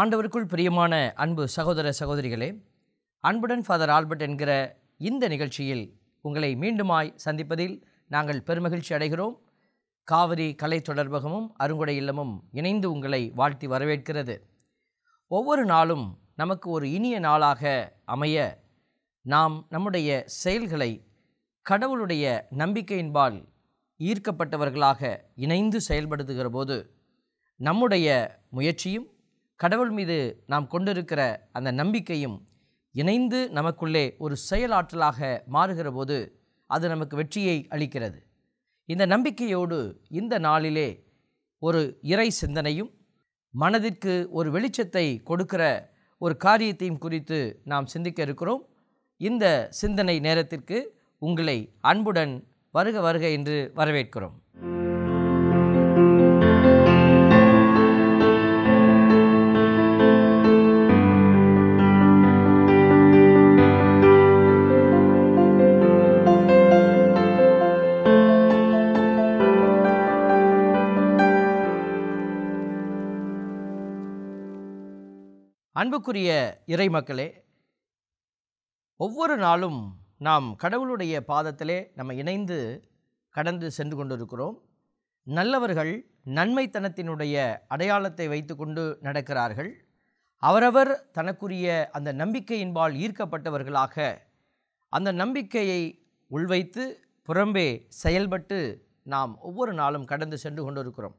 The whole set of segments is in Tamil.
ஆண்டவருக்குள் பிரியமான அன்பு சகோதர சகோதரிகளே அன்புடன் ஃபாதர் ஆல்பர்ட் என்கிற இந்த நிகழ்ச்சியில் உங்களை மீண்டுமாய் சந்திப்பதில் நாங்கள் பெருமகிழ்ச்சி அடைகிறோம் காவிரி கலை தொடர்பகமும் அருங்குடை இல்லமும் இணைந்து உங்களை வாழ்த்தி வரவேற்கிறது ஒவ்வொரு நாளும் நமக்கு ஒரு இனிய நாளாக அமைய நாம் நம்முடைய செயல்களை கடவுளுடைய நம்பிக்கையின்பால் ஈர்க்கப்பட்டவர்களாக இணைந்து செயல்படுத்துகிற போது நம்முடைய முயற்சியும் கடவுள் மீது நாம் கொண்டிருக்கிற அந்த நம்பிக்கையும் இணைந்து நமக்குள்ளே ஒரு செயலாற்றலாக மாறுகிற போது அது நமக்கு வெற்றியை அளிக்கிறது இந்த நம்பிக்கையோடு இந்த நாளிலே ஒரு இறை சிந்தனையும் மனதிற்கு ஒரு வெளிச்சத்தை கொடுக்கிற ஒரு காரியத்தையும் குறித்து நாம் சிந்திக்க இருக்கிறோம் இந்த சிந்தனை நேரத்திற்கு உங்களை அன்புடன் வருக வருக என்று வரவேற்கிறோம் அன்புக்குரிய இறை மக்களே ஒவ்வொரு நாளும் நாம் கடவுளுடைய பாதத்திலே நம்ம இணைந்து கடந்து சென்று கொண்டிருக்கிறோம் நல்லவர்கள் நன்மைத்தனத்தினுடைய அடையாளத்தை வைத்துக்கொண்டு நடக்கிறார்கள் அவரவர் தனக்குரிய அந்த நம்பிக்கையின்பால் ஈர்க்கப்பட்டவர்களாக அந்த நம்பிக்கையை உள்வைத்து புறம்பே செயல்பட்டு நாம் ஒவ்வொரு நாளும் கடந்து சென்று கொண்டிருக்கிறோம்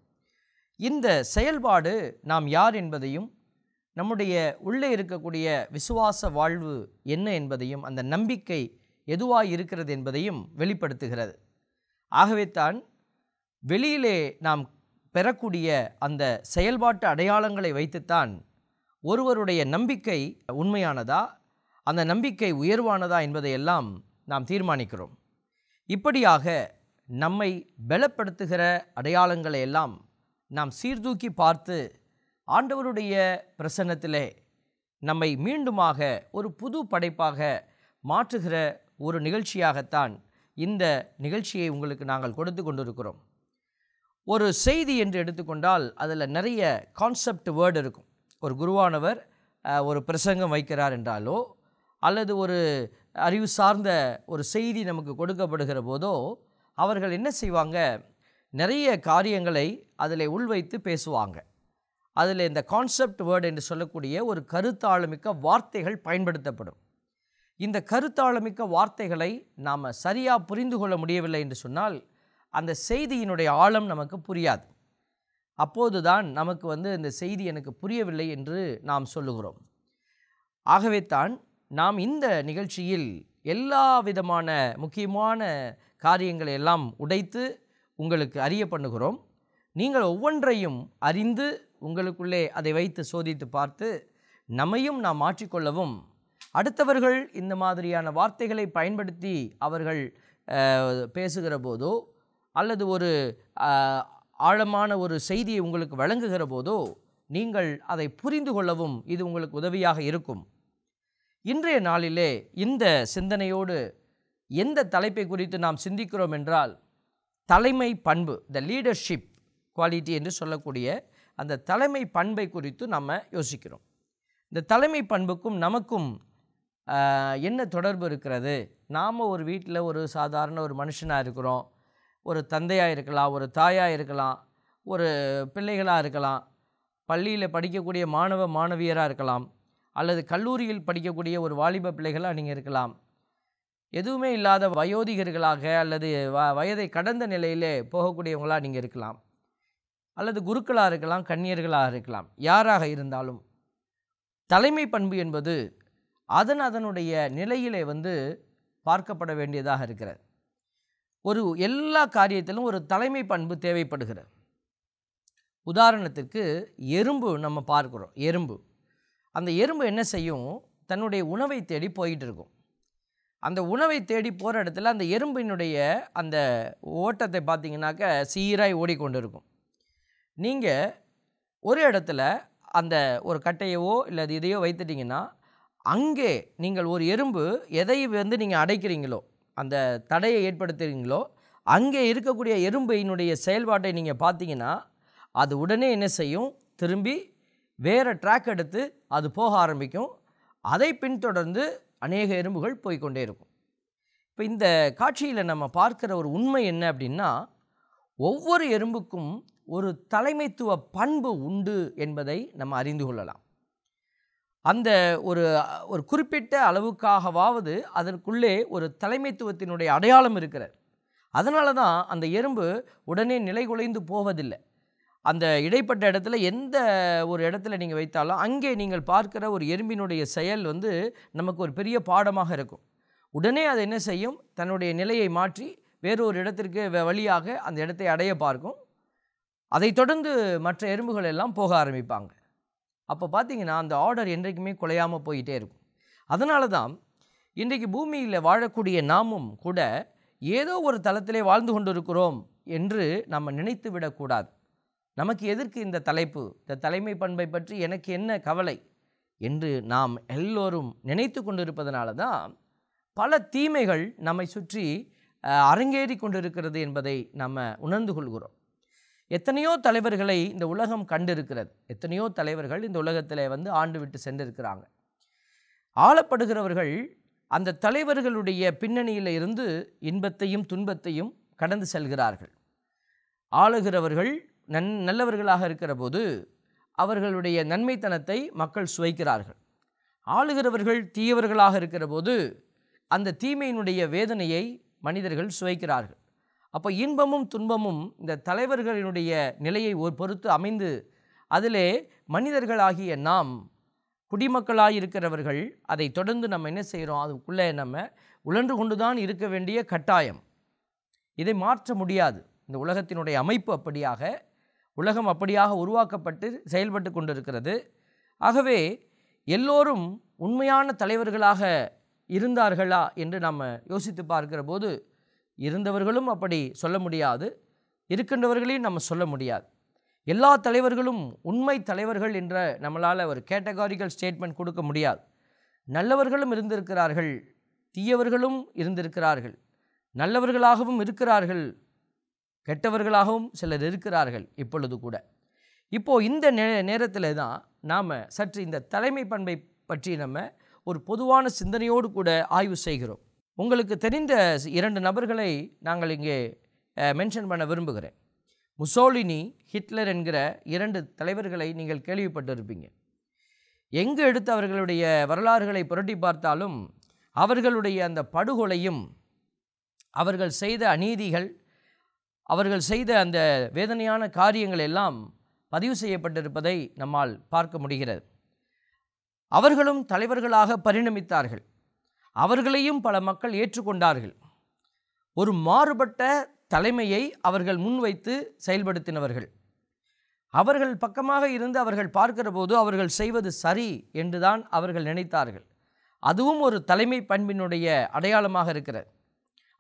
இந்த செயல்பாடு நாம் யார் என்பதையும் நம்முடைய உள்ளே இருக்கக்கூடிய விசுவாச வாழ்வு என்ன என்பதையும் அந்த நம்பிக்கை எதுவாக இருக்கிறது என்பதையும் வெளிப்படுத்துகிறது ஆகவே தான் வெளியிலே நாம் பெறக்கூடிய அந்த செயல்பாட்டு அடையாளங்களை வைத்துத்தான் ஒருவருடைய நம்பிக்கை உண்மையானதா அந்த நம்பிக்கை உயர்வானதா என்பதையெல்லாம் நாம் தீர்மானிக்கிறோம் இப்படியாக நம்மை பலப்படுத்துகிற அடையாளங்களை எல்லாம் நாம் சீர்தூக்கி பார்த்து ஆண்டவருடைய பிரசன்னத்திலே நம்மை மீண்டுமாக ஒரு புது படைப்பாக மாற்றுகிற ஒரு நிகழ்ச்சியாகத்தான் இந்த நிகழ்ச்சியை உங்களுக்கு நாங்கள் கொடுத்து கொண்டிருக்கிறோம் ஒரு செய்தி என்று எடுத்துக்கொண்டால் அதில் நிறைய கான்செப்ட் வேர்டு இருக்கும் ஒரு குருவானவர் ஒரு பிரசங்கம் வைக்கிறார் என்றாலோ அல்லது ஒரு அறிவு சார்ந்த ஒரு செய்தி நமக்கு கொடுக்கப்படுகிற போதோ அவர்கள் என்ன செய்வாங்க நிறைய காரியங்களை அதில் உள்வைத்து பேசுவாங்க அதில் இந்த கான்செப்ட் வேர்டு என்று சொல்லக்கூடிய ஒரு கருத்தாளுமிக்க வார்த்தைகள் பயன்படுத்தப்படும் இந்த கருத்தாளுமிக்க வார்த்தைகளை நாம் சரியாக புரிந்து கொள்ள முடியவில்லை என்று சொன்னால் அந்த செய்தியினுடைய ஆழம் நமக்கு புரியாது அப்போது தான் நமக்கு வந்து இந்த செய்தி எனக்கு புரியவில்லை என்று நாம் சொல்லுகிறோம் ஆகவே தான் நாம் இந்த நிகழ்ச்சியில் எல்லா விதமான முக்கியமான காரியங்களை எல்லாம் உடைத்து உங்களுக்கு அறிய பண்ணுகிறோம் நீங்கள் ஒவ்வொன்றையும் அறிந்து உங்களுக்குள்ளே அதை வைத்து சோதித்து பார்த்து நம்மையும் நாம் மாற்றிக்கொள்ளவும் அடுத்தவர்கள் இந்த மாதிரியான வார்த்தைகளை பயன்படுத்தி அவர்கள் பேசுகிற போதோ அல்லது ஒரு ஆழமான ஒரு செய்தியை உங்களுக்கு வழங்குகிற போதோ நீங்கள் அதை புரிந்து கொள்ளவும் இது உங்களுக்கு உதவியாக இருக்கும் இன்றைய நாளிலே இந்த சிந்தனையோடு எந்த தலைப்பை குறித்து நாம் சிந்திக்கிறோம் என்றால் தலைமை பண்பு த லீடர்ஷிப் குவாலிட்டி என்று சொல்லக்கூடிய அந்த தலைமை பண்பை குறித்து நம்ம யோசிக்கிறோம் இந்த தலைமை பண்புக்கும் நமக்கும் என்ன தொடர்பு இருக்கிறது நாம் ஒரு வீட்டில் ஒரு சாதாரண ஒரு மனுஷனாக இருக்கிறோம் ஒரு தந்தையாக இருக்கலாம் ஒரு தாயாக இருக்கலாம் ஒரு பிள்ளைகளாக இருக்கலாம் பள்ளியில் படிக்கக்கூடிய மாணவ மாணவியராக இருக்கலாம் அல்லது கல்லூரியில் படிக்கக்கூடிய ஒரு வாலிப பிள்ளைகளாக நீங்கள் இருக்கலாம் எதுவுமே இல்லாத வயோதிகர்களாக அல்லது வ வயதை கடந்த நிலையிலே போகக்கூடியவங்களாக நீங்கள் இருக்கலாம் அல்லது குருக்களாக இருக்கலாம் கன்னியர்களாக இருக்கலாம் யாராக இருந்தாலும் தலைமை பண்பு என்பது அதன் அதனுடைய நிலையிலே வந்து பார்க்கப்பட வேண்டியதாக இருக்கிறது ஒரு எல்லா காரியத்திலும் ஒரு தலைமை பண்பு தேவைப்படுகிறது உதாரணத்திற்கு எறும்பு நம்ம பார்க்குறோம் எறும்பு அந்த எறும்பு என்ன செய்யும் தன்னுடைய உணவை தேடி போயிட்டு இருக்கும் அந்த உணவை தேடி போகிற இடத்துல அந்த எறும்பினுடைய அந்த ஓட்டத்தை பார்த்திங்கனாக்க சீராய் ஓடிக்கொண்டு இருக்கும் நீங்கள் ஒரு இடத்துல அந்த ஒரு கட்டையவோ இல்லை அது இதையோ வைத்துட்டிங்கன்னா அங்கே நீங்கள் ஒரு எறும்பு எதை வந்து நீங்கள் அடைக்கிறீங்களோ அந்த தடையை ஏற்படுத்துகிறீங்களோ அங்கே இருக்கக்கூடிய எறும்பையினுடைய செயல்பாட்டை நீங்கள் பார்த்தீங்கன்னா அது உடனே என்ன செய்யும் திரும்பி வேறு ட்ராக் எடுத்து அது போக ஆரம்பிக்கும் அதை பின்தொடர்ந்து அநேக எறும்புகள் போய்கொண்டே இருக்கும் இப்போ இந்த காட்சியில் நம்ம பார்க்குற ஒரு உண்மை என்ன அப்படின்னா ஒவ்வொரு எறும்புக்கும் ஒரு தலைமைத்துவ பண்பு உண்டு என்பதை நம்ம அறிந்து கொள்ளலாம் அந்த ஒரு ஒரு குறிப்பிட்ட அளவுக்காகவாவது அதற்குள்ளே ஒரு தலைமைத்துவத்தினுடைய அடையாளம் இருக்கிறது அதனால தான் அந்த எறும்பு உடனே நிலை குலைந்து போவதில்லை அந்த இடைப்பட்ட இடத்துல எந்த ஒரு இடத்துல நீங்கள் வைத்தாலும் அங்கே நீங்கள் பார்க்கிற ஒரு எறும்பினுடைய செயல் வந்து நமக்கு ஒரு பெரிய பாடமாக இருக்கும் உடனே அது என்ன செய்யும் தன்னுடைய நிலையை மாற்றி வேறொரு இடத்திற்கு வழியாக அந்த இடத்தை அடைய பார்க்கும் அதைத் தொடர்ந்து மற்ற எறும்புகள் எல்லாம் போக ஆரம்பிப்பாங்க அப்போ பார்த்தீங்கன்னா அந்த ஆர்டர் என்றைக்குமே குலையாமல் போயிட்டே இருக்கும் அதனால தான் இன்றைக்கு பூமியில் வாழக்கூடிய நாமும் கூட ஏதோ ஒரு தளத்திலே வாழ்ந்து கொண்டிருக்கிறோம் என்று நம்ம நினைத்து விடக்கூடாது நமக்கு எதற்கு இந்த தலைப்பு இந்த தலைமை பண்பை பற்றி எனக்கு என்ன கவலை என்று நாம் எல்லோரும் நினைத்து கொண்டிருப்பதனால தான் பல தீமைகள் நம்மை சுற்றி அரங்கேறி கொண்டிருக்கிறது என்பதை நம்ம உணர்ந்து கொள்கிறோம் எத்தனையோ தலைவர்களை இந்த உலகம் கண்டிருக்கிறது எத்தனையோ தலைவர்கள் இந்த உலகத்தில் வந்து ஆண்டு விட்டு சென்றிருக்கிறாங்க ஆளப்படுகிறவர்கள் அந்த தலைவர்களுடைய பின்னணியில் இருந்து இன்பத்தையும் துன்பத்தையும் கடந்து செல்கிறார்கள் ஆளுகிறவர்கள் நன் நல்லவர்களாக இருக்கிற போது அவர்களுடைய நன்மைத்தனத்தை மக்கள் சுவைக்கிறார்கள் ஆளுகிறவர்கள் தீயவர்களாக இருக்கிற போது அந்த தீமையினுடைய வேதனையை மனிதர்கள் சுவைக்கிறார்கள் அப்போ இன்பமும் துன்பமும் இந்த தலைவர்களினுடைய நிலையை ஒரு பொறுத்து அமைந்து அதிலே மனிதர்களாகிய நாம் குடிமக்களாக இருக்கிறவர்கள் அதை தொடர்ந்து நம்ம என்ன செய்கிறோம் அதுக்குள்ளே நம்ம உழன்று கொண்டு தான் இருக்க வேண்டிய கட்டாயம் இதை மாற்ற முடியாது இந்த உலகத்தினுடைய அமைப்பு அப்படியாக உலகம் அப்படியாக உருவாக்கப்பட்டு செயல்பட்டு கொண்டிருக்கிறது ஆகவே எல்லோரும் உண்மையான தலைவர்களாக இருந்தார்களா என்று நாம் யோசித்து பார்க்கிற போது இருந்தவர்களும் அப்படி சொல்ல முடியாது இருக்கின்றவர்களையும் நம்ம சொல்ல முடியாது எல்லா தலைவர்களும் உண்மை தலைவர்கள் என்ற நம்மளால் ஒரு கேட்டகாரிக்கல் ஸ்டேட்மெண்ட் கொடுக்க முடியாது நல்லவர்களும் இருந்திருக்கிறார்கள் தீயவர்களும் இருந்திருக்கிறார்கள் நல்லவர்களாகவும் இருக்கிறார்கள் கெட்டவர்களாகவும் சிலர் இருக்கிறார்கள் இப்பொழுது கூட இப்போது இந்த நே நேரத்தில் தான் நாம் சற்று இந்த தலைமை பண்பை பற்றி நம்ம ஒரு பொதுவான சிந்தனையோடு கூட ஆய்வு செய்கிறோம் உங்களுக்கு தெரிந்த இரண்டு நபர்களை நாங்கள் இங்கே மென்ஷன் பண்ண விரும்புகிறேன் முசோலினி ஹிட்லர் என்கிற இரண்டு தலைவர்களை நீங்கள் கேள்விப்பட்டிருப்பீங்க எங்கு எடுத்து அவர்களுடைய வரலாறுகளை புரட்டி பார்த்தாலும் அவர்களுடைய அந்த படுகொலையும் அவர்கள் செய்த அநீதிகள் அவர்கள் செய்த அந்த வேதனையான காரியங்கள் எல்லாம் பதிவு செய்யப்பட்டிருப்பதை நம்மால் பார்க்க முடிகிறது அவர்களும் தலைவர்களாக பரிணமித்தார்கள் அவர்களையும் பல மக்கள் ஏற்றுக்கொண்டார்கள் ஒரு மாறுபட்ட தலைமையை அவர்கள் முன்வைத்து செயல்படுத்தினவர்கள் அவர்கள் பக்கமாக இருந்து அவர்கள் பார்க்கிற போது அவர்கள் செய்வது சரி என்றுதான் அவர்கள் நினைத்தார்கள் அதுவும் ஒரு தலைமை பண்பினுடைய அடையாளமாக இருக்கிறது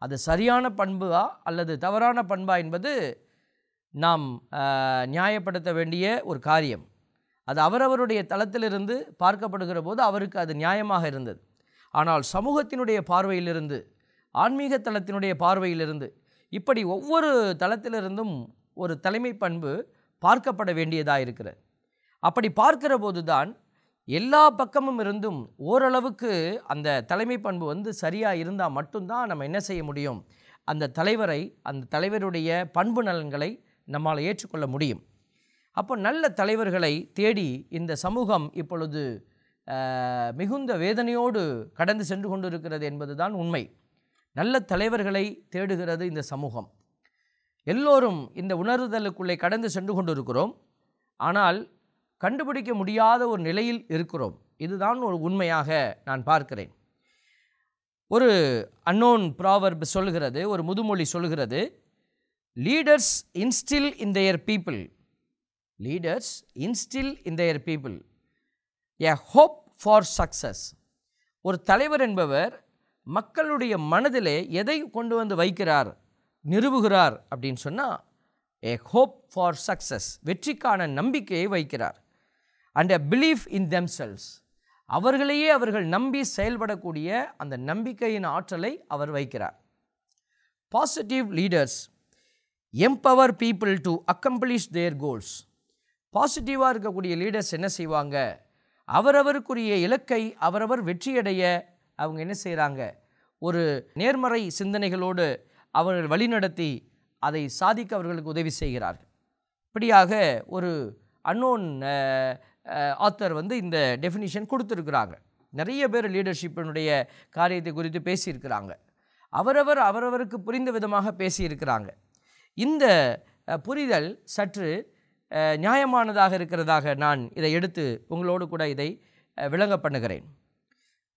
அது சரியான பண்பா அல்லது தவறான பண்பா என்பது நாம் நியாயப்படுத்த வேண்டிய ஒரு காரியம் அது அவரவருடைய தளத்திலிருந்து பார்க்கப்படுகிற போது அவருக்கு அது நியாயமாக இருந்தது ஆனால் சமூகத்தினுடைய பார்வையிலிருந்து ஆன்மீக தளத்தினுடைய பார்வையிலிருந்து இப்படி ஒவ்வொரு தளத்திலிருந்தும் ஒரு தலைமை பண்பு பார்க்கப்பட வேண்டியதாக இருக்கிற அப்படி பார்க்கிற போது தான் எல்லா பக்கமும் இருந்தும் ஓரளவுக்கு அந்த தலைமை பண்பு வந்து சரியாக இருந்தால் மட்டும்தான் நம்ம என்ன செய்ய முடியும் அந்த தலைவரை அந்த தலைவருடைய பண்பு நலன்களை நம்மால் ஏற்றுக்கொள்ள முடியும் அப்போ நல்ல தலைவர்களை தேடி இந்த சமூகம் இப்பொழுது மிகுந்த வேதனையோடு கடந்து சென்று கொண்டிருக்கிறது என்பதுதான் உண்மை நல்ல தலைவர்களை தேடுகிறது இந்த சமூகம் எல்லோரும் இந்த உணர்தலுக்குள்ளே கடந்து சென்று கொண்டிருக்கிறோம் ஆனால் கண்டுபிடிக்க முடியாத ஒரு நிலையில் இருக்கிறோம் இதுதான் ஒரு உண்மையாக நான் பார்க்கிறேன் ஒரு அன்னோன் ப்ராவர்ப் சொல்கிறது ஒரு முதுமொழி சொல்கிறது leaders instill in their people leaders instill in their people a hope for success ஒரு தலைவர் என்பவர் மக்களுடைய மனதிலே எதை கொண்டு வந்து வைக்கிறார் நிறுவுகிறார் அப்படின்னு சொன்னால் ஏ ஹோப் ஃபார் சக்ஸஸ் வெற்றிக்கான நம்பிக்கையை வைக்கிறார் and a belief in themselves அவர்களையே அவர்கள் நம்பி செயல்படக்கூடிய அந்த நம்பிக்கையின் ஆற்றலை அவர் வைக்கிறார் positive leaders empower people to accomplish their goals பாசிட்டிவாக இருக்கக்கூடிய லீடர்ஸ் என்ன செய்வாங்க அவரவருக்குரிய இலக்கை அவரவர் வெற்றியடைய அவங்க என்ன செய்கிறாங்க ஒரு நேர்மறை சிந்தனைகளோடு அவர்கள் வழிநடத்தி அதை சாதிக்க அவர்களுக்கு உதவி செய்கிறார்கள் இப்படியாக ஒரு அன்னோன் ஆத்தர் வந்து இந்த டெஃபினிஷன் கொடுத்துருக்குறாங்க நிறைய பேர் லீடர்ஷிப்பினுடைய காரியத்தை குறித்து பேசியிருக்கிறாங்க அவரவர் அவரவருக்கு புரிந்த விதமாக பேசியிருக்கிறாங்க இந்த புரிதல் சற்று நியாயமானதாக இருக்கிறதாக நான் இதை எடுத்து உங்களோடு கூட இதை விளங்க பண்ணுகிறேன்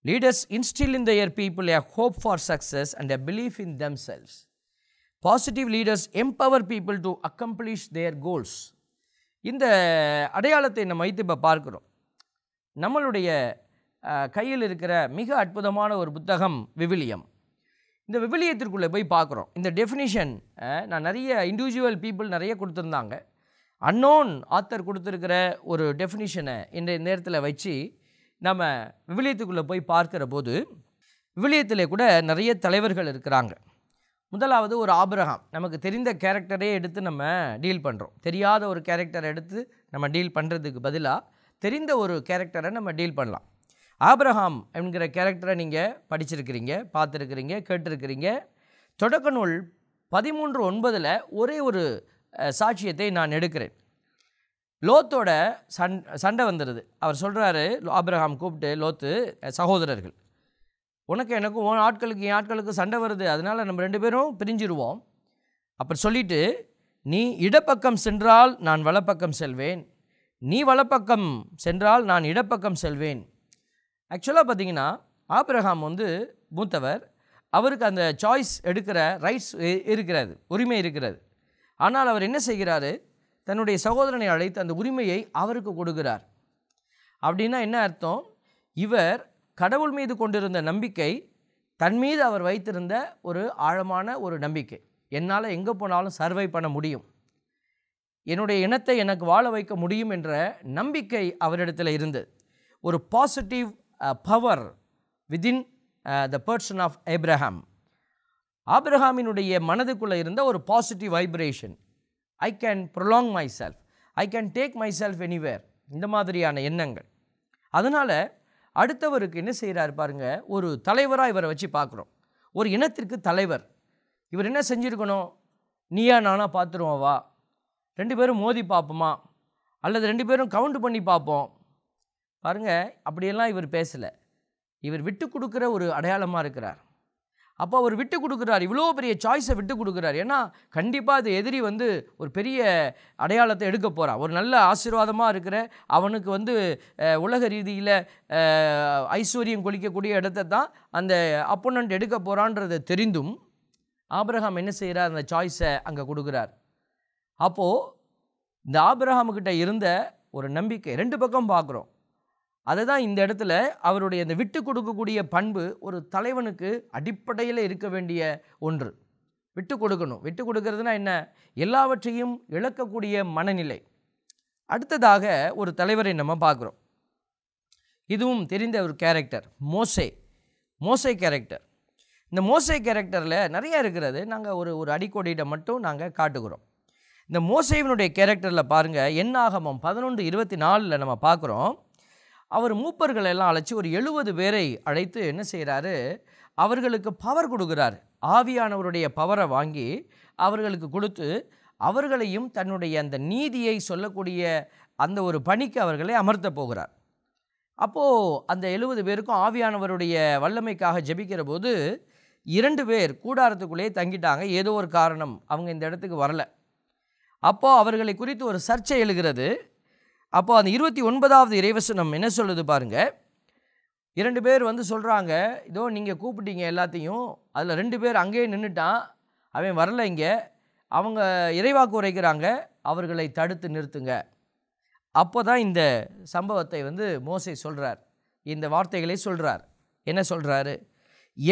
leaders instill in their people a hope for success and a belief in themselves positive leaders empower people to accomplish their goals இந்த அடையாளத்தை நம்ம வைத்து இப்போ பார்க்குறோம் நம்மளுடைய கையில் இருக்கிற மிக அற்புதமான ஒரு புத்தகம் விவிலியம் இந்த விவிலியத்திற்குள்ளே போய் பார்க்குறோம் இந்த டெஃபினிஷன் நான் நிறைய இண்டிவிஜுவல் பீப்புள் நிறைய கொடுத்துருந்தாங்க அன்னோன் ஆத்தர் கொடுத்துருக்கிற ஒரு டெஃபினிஷனை இன்றைய நேரத்தில் வச்சு நம்ம விவிலியத்துக்குள்ளே போய் பார்க்குற போது விவிலியத்தில் கூட நிறைய தலைவர்கள் இருக்கிறாங்க முதலாவது ஒரு ஆபிரகாம் நமக்கு தெரிந்த கேரக்டரே எடுத்து நம்ம டீல் பண்ணுறோம் தெரியாத ஒரு கேரக்டரை எடுத்து நம்ம டீல் பண்ணுறதுக்கு பதிலாக தெரிந்த ஒரு கேரக்டரை நம்ம டீல் பண்ணலாம் ஆப்ரஹாம் என்கிற கேரக்டரை நீங்கள் படிச்சிருக்கிறீங்க பார்த்துருக்குறீங்க கேட்டிருக்கிறீங்க தொடக்க நூல் பதிமூன்று ஒன்பதில் ஒரே ஒரு சாட்சியத்தை நான் எடுக்கிறேன் லோத்தோட சண்ட சண்டை வந்துடுது அவர் சொல்கிறாரு ஆப்ரஹாம் கூப்பிட்டு லோத்து சகோதரர்கள் உனக்கு எனக்கும் உன் ஆட்களுக்கு என் ஆட்களுக்கு சண்டை வருது அதனால் நம்ம ரெண்டு பேரும் பிரிஞ்சிருவோம் அப்புறம் சொல்லிவிட்டு நீ இடப்பக்கம் சென்றால் நான் வலப்பக்கம் செல்வேன் நீ வலப்பக்கம் சென்றால் நான் இடப்பக்கம் செல்வேன் ஆக்சுவலாக பார்த்தீங்கன்னா ஆப்ரஹாம் வந்து மூத்தவர் அவருக்கு அந்த சாய்ஸ் எடுக்கிற ரைட்ஸ் இருக்கிறது உரிமை இருக்கிறது ஆனால் அவர் என்ன செய்கிறாரு தன்னுடைய சகோதரனை அழைத்து அந்த உரிமையை அவருக்கு கொடுக்கிறார் அப்படின்னா என்ன அர்த்தம் இவர் கடவுள் மீது கொண்டிருந்த நம்பிக்கை தன் மீது அவர் வைத்திருந்த ஒரு ஆழமான ஒரு நம்பிக்கை என்னால் எங்கே போனாலும் சர்வை பண்ண முடியும் என்னுடைய இனத்தை எனக்கு வாழ வைக்க முடியும் என்ற நம்பிக்கை அவரிடத்தில் இருந்தது ஒரு positive power within the person of Abraham ஆப்ரஹாமினுடைய மனதுக்குள்ளே இருந்த ஒரு positive vibration I can prolong myself I can take myself anywhere இந்த மாதிரியான எண்ணங்கள் அதனால் அடுத்தவருக்கு என்ன செய்கிறார் பாருங்கள் ஒரு தலைவராக இவரை வச்சு பார்க்குறோம் ஒரு இனத்திற்கு தலைவர் இவர் என்ன செஞ்சுருக்கணும் நீயா நானா பார்த்துருவோவா வா ரெண்டு பேரும் மோதி பார்ப்போமா அல்லது ரெண்டு பேரும் கவுண்ட் பண்ணி பார்ப்போம் பாருங்கள் அப்படியெல்லாம் இவர் பேசலை இவர் விட்டு கொடுக்குற ஒரு அடையாளமாக இருக்கிறார் அப்போ அவர் விட்டு கொடுக்குறார் இவ்வளோ பெரிய சாய்ஸை விட்டு கொடுக்குறார் ஏன்னா கண்டிப்பாக அது எதிரி வந்து ஒரு பெரிய அடையாளத்தை எடுக்க போகிறான் ஒரு நல்ல ஆசீர்வாதமாக இருக்கிற அவனுக்கு வந்து உலக ரீதியில் ஐஸ்வர்யம் கொளிக்கக்கூடிய இடத்த தான் அந்த அப்போனண்ட் எடுக்க போகிறான்றதை தெரிந்தும் ஆபிரகாம் என்ன செய்கிறார் அந்த சாய்ஸை அங்கே கொடுக்குறார் அப்போது இந்த ஆபிரஹாமுக்கிட்ட இருந்த ஒரு நம்பிக்கை ரெண்டு பக்கம் பார்க்குறோம் அதை தான் இந்த இடத்துல அவருடைய இந்த விட்டு கொடுக்கக்கூடிய பண்பு ஒரு தலைவனுக்கு அடிப்படையில் இருக்க வேண்டிய ஒன்று விட்டு கொடுக்கணும் விட்டு கொடுக்கறதுனா என்ன எல்லாவற்றையும் இழக்கக்கூடிய மனநிலை அடுத்ததாக ஒரு தலைவரை நம்ம பார்க்குறோம் இதுவும் தெரிந்த ஒரு கேரக்டர் மோசே மோசை கேரக்டர் இந்த மோசை கேரக்டரில் நிறைய இருக்கிறது நாங்கள் ஒரு ஒரு அடிக்கோடியிட மட்டும் நாங்கள் காட்டுகிறோம் இந்த மோசைவனுடைய கேரக்டரில் பாருங்கள் என்னாகமம் பதினொன்று இருபத்தி நாலில் நம்ம பார்க்குறோம் அவர் மூப்பர்கள் எல்லாம் அழைச்சி ஒரு எழுபது பேரை அழைத்து என்ன செய்கிறாரு அவர்களுக்கு பவர் கொடுக்குறார் ஆவியானவருடைய பவரை வாங்கி அவர்களுக்கு கொடுத்து அவர்களையும் தன்னுடைய அந்த நீதியை சொல்லக்கூடிய அந்த ஒரு பணிக்கு அவர்களை அமர்த்த போகிறார் அப்போது அந்த எழுபது பேருக்கும் ஆவியானவருடைய வல்லமைக்காக ஜபிக்கிற போது இரண்டு பேர் கூடாரத்துக்குள்ளேயே தங்கிட்டாங்க ஏதோ ஒரு காரணம் அவங்க இந்த இடத்துக்கு வரல அப்போது அவர்களை குறித்து ஒரு சர்ச்சை எழுகிறது அப்போது அந்த இருபத்தி ஒன்பதாவது இறைவசனம் என்ன சொல்லுது பாருங்கள் இரண்டு பேர் வந்து சொல்கிறாங்க இதோ நீங்கள் கூப்பிட்டீங்க எல்லாத்தையும் அதில் ரெண்டு பேர் அங்கேயே நின்றுட்டான் அவன் வரல இங்கே அவங்க இறைவாக்கு உரைக்கிறாங்க அவர்களை தடுத்து நிறுத்துங்க அப்போ தான் இந்த சம்பவத்தை வந்து மோசை சொல்கிறார் இந்த வார்த்தைகளை சொல்கிறார் என்ன சொல்கிறாரு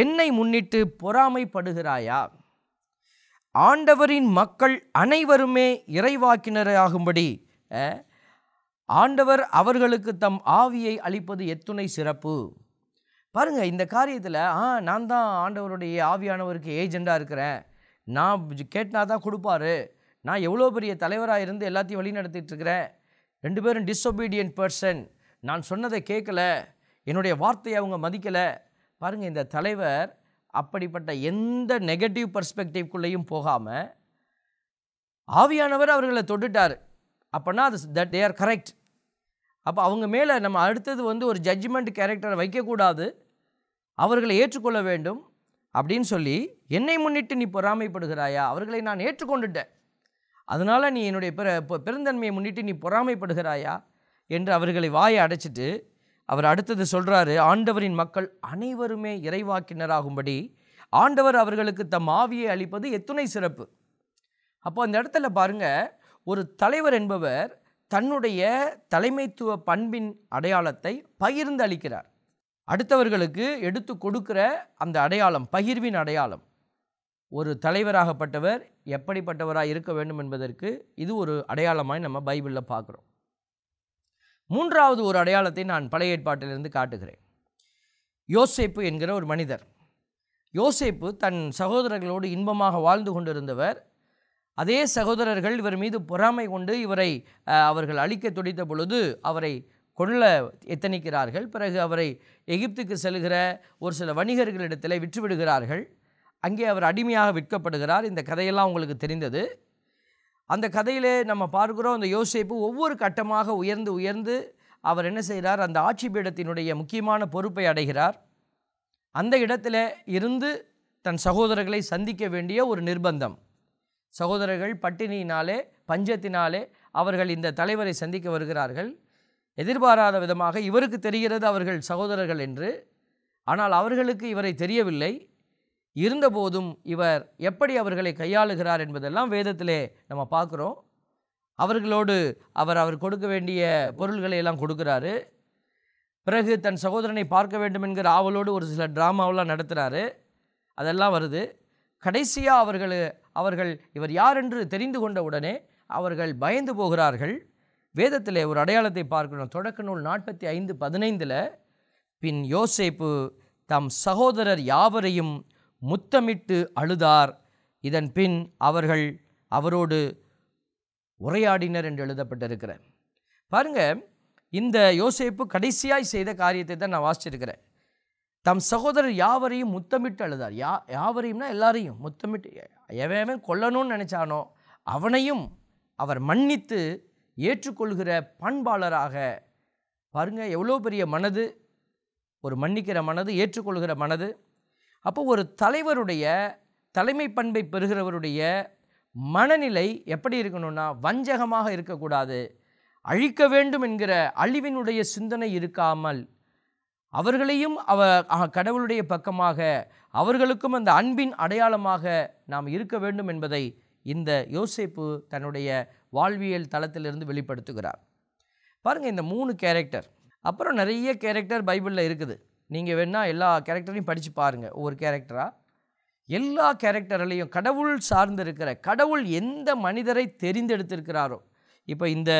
என்னை முன்னிட்டு பொறாமைப்படுகிறாயா ஆண்டவரின் மக்கள் அனைவருமே இறைவாக்கினராகும்படி ஆண்டவர் அவர்களுக்கு தம் ஆவியை அளிப்பது எத்துணை சிறப்பு பாருங்கள் இந்த காரியத்தில் ஆ நான் தான் ஆண்டவருடைய ஆவியானவருக்கு ஏஜெண்டாக இருக்கிறேன் நான் கேட்டினா தான் கொடுப்பாரு நான் எவ்வளோ பெரிய தலைவராக இருந்து எல்லாத்தையும் வழி நடத்திட்டுருக்கிறேன் ரெண்டு பேரும் டிஸ்ஒபீடியன்ட் பர்சன் நான் சொன்னதை கேட்கல என்னுடைய வார்த்தையை அவங்க மதிக்கலை பாருங்கள் இந்த தலைவர் அப்படிப்பட்ட எந்த நெகட்டிவ் பர்ஸ்பெக்டிவ்குள்ளேயும் போகாமல் ஆவியானவர் அவர்களை தொட்டுட்டார் அப்போனா அது தட் தே ஆர் கரெக்ட் அப்போ அவங்க மேலே நம்ம அடுத்தது வந்து ஒரு ஜட்ஜ்மெண்ட் கேரக்டரை வைக்கக்கூடாது அவர்களை ஏற்றுக்கொள்ள வேண்டும் அப்படின்னு சொல்லி என்னை முன்னிட்டு நீ பொறாமைப்படுகிறாயா அவர்களை நான் ஏற்றுக்கொண்டுட்டேன் அதனால் நீ என்னுடைய பிற பெருந்தன்மையை முன்னிட்டு நீ பொறாமைப்படுகிறாயா என்று அவர்களை வாயை அடைச்சிட்டு அவர் அடுத்தது சொல்கிறாரு ஆண்டவரின் மக்கள் அனைவருமே இறைவாக்கினராகும்படி ஆண்டவர் அவர்களுக்கு தம் ஆவியை அளிப்பது எத்துணை சிறப்பு அப்போ அந்த இடத்துல பாருங்கள் ஒரு தலைவர் என்பவர் தன்னுடைய தலைமைத்துவ பண்பின் அடையாளத்தை பகிர்ந்து அளிக்கிறார் அடுத்தவர்களுக்கு எடுத்து கொடுக்கிற அந்த அடையாளம் பகிர்வின் அடையாளம் ஒரு தலைவராகப்பட்டவர் எப்படிப்பட்டவராக இருக்க வேண்டும் என்பதற்கு இது ஒரு அடையாளமாய் நம்ம பைபிளில் பார்க்குறோம் மூன்றாவது ஒரு அடையாளத்தை நான் பழைய ஏற்பாட்டிலிருந்து காட்டுகிறேன் யோசேப்பு என்கிற ஒரு மனிதர் யோசேப்பு தன் சகோதரர்களோடு இன்பமாக வாழ்ந்து கொண்டிருந்தவர் அதே சகோதரர்கள் இவர் மீது பொறாமை கொண்டு இவரை அவர்கள் அழிக்க துடித்த பொழுது அவரை கொள்ள எத்தனிக்கிறார்கள் பிறகு அவரை எகிப்துக்கு செல்கிற ஒரு சில வணிகர்களிடத்தில் விற்றுவிடுகிறார்கள் அங்கே அவர் அடிமையாக விற்கப்படுகிறார் இந்த கதையெல்லாம் உங்களுக்கு தெரிந்தது அந்த கதையிலே நம்ம பார்க்கிறோம் அந்த யோசிப்பு ஒவ்வொரு கட்டமாக உயர்ந்து உயர்ந்து அவர் என்ன செய்கிறார் அந்த ஆட்சி பீடத்தினுடைய முக்கியமான பொறுப்பை அடைகிறார் அந்த இடத்துல இருந்து தன் சகோதரர்களை சந்திக்க வேண்டிய ஒரு நிர்பந்தம் சகோதரர்கள் பட்டினியினாலே பஞ்சத்தினாலே அவர்கள் இந்த தலைவரை சந்திக்க வருகிறார்கள் எதிர்பாராத விதமாக இவருக்கு தெரிகிறது அவர்கள் சகோதரர்கள் என்று ஆனால் அவர்களுக்கு இவரை தெரியவில்லை இருந்தபோதும் இவர் எப்படி அவர்களை கையாளுகிறார் என்பதெல்லாம் வேதத்திலே நம்ம பார்க்குறோம் அவர்களோடு அவர் அவர் கொடுக்க வேண்டிய பொருள்களை எல்லாம் கொடுக்குறாரு பிறகு தன் சகோதரனை பார்க்க வேண்டும் என்கிற ஆவலோடு ஒரு சில ட்ராமாவெல்லாம் நடத்துகிறாரு அதெல்லாம் வருது கடைசியாக அவர்கள் அவர்கள் இவர் யார் என்று தெரிந்து கொண்ட உடனே அவர்கள் பயந்து போகிறார்கள் வேதத்தில் ஒரு அடையாளத்தை பார்க்கணும் தொடக்க நூல் நாற்பத்தி ஐந்து பதினைந்தில் பின் யோசேப்பு தம் சகோதரர் யாவரையும் முத்தமிட்டு அழுதார் இதன் பின் அவர்கள் அவரோடு உரையாடினர் என்று எழுதப்பட்டிருக்கிறார் பாருங்கள் இந்த யோசேப்பு கடைசியாய் செய்த காரியத்தை தான் நான் வாசிச்சிருக்கிறேன் தம் சகோதரர் யாவரையும் முத்தமிட்டு அழுதார் யா யாவரையும்னா எல்லாரையும் முத்தமிட்டு எவன் கொல்லணும்னு நினச்சானோ அவனையும் அவர் மன்னித்து ஏற்றுக்கொள்கிற பண்பாளராக பாருங்கள் எவ்வளோ பெரிய மனது ஒரு மன்னிக்கிற மனது ஏற்றுக்கொள்கிற மனது அப்போ ஒரு தலைவருடைய தலைமை பண்பை பெறுகிறவருடைய மனநிலை எப்படி இருக்கணும்னா வஞ்சகமாக இருக்கக்கூடாது அழிக்க வேண்டும் என்கிற அழிவினுடைய சிந்தனை இருக்காமல் அவர்களையும் அவ கடவுளுடைய பக்கமாக அவர்களுக்கும் அந்த அன்பின் அடையாளமாக நாம் இருக்க வேண்டும் என்பதை இந்த யோசிப்பு தன்னுடைய வாழ்வியல் தளத்திலிருந்து வெளிப்படுத்துகிறார் பாருங்கள் இந்த மூணு கேரக்டர் அப்புறம் நிறைய கேரக்டர் பைபிளில் இருக்குது நீங்கள் வேணால் எல்லா கேரக்டரையும் படித்து பாருங்கள் ஒவ்வொரு கேரக்டராக எல்லா கேரக்டர்லேயும் கடவுள் சார்ந்திருக்கிற கடவுள் எந்த மனிதரை தெரிந்தெடுத்திருக்கிறாரோ இப்போ இந்த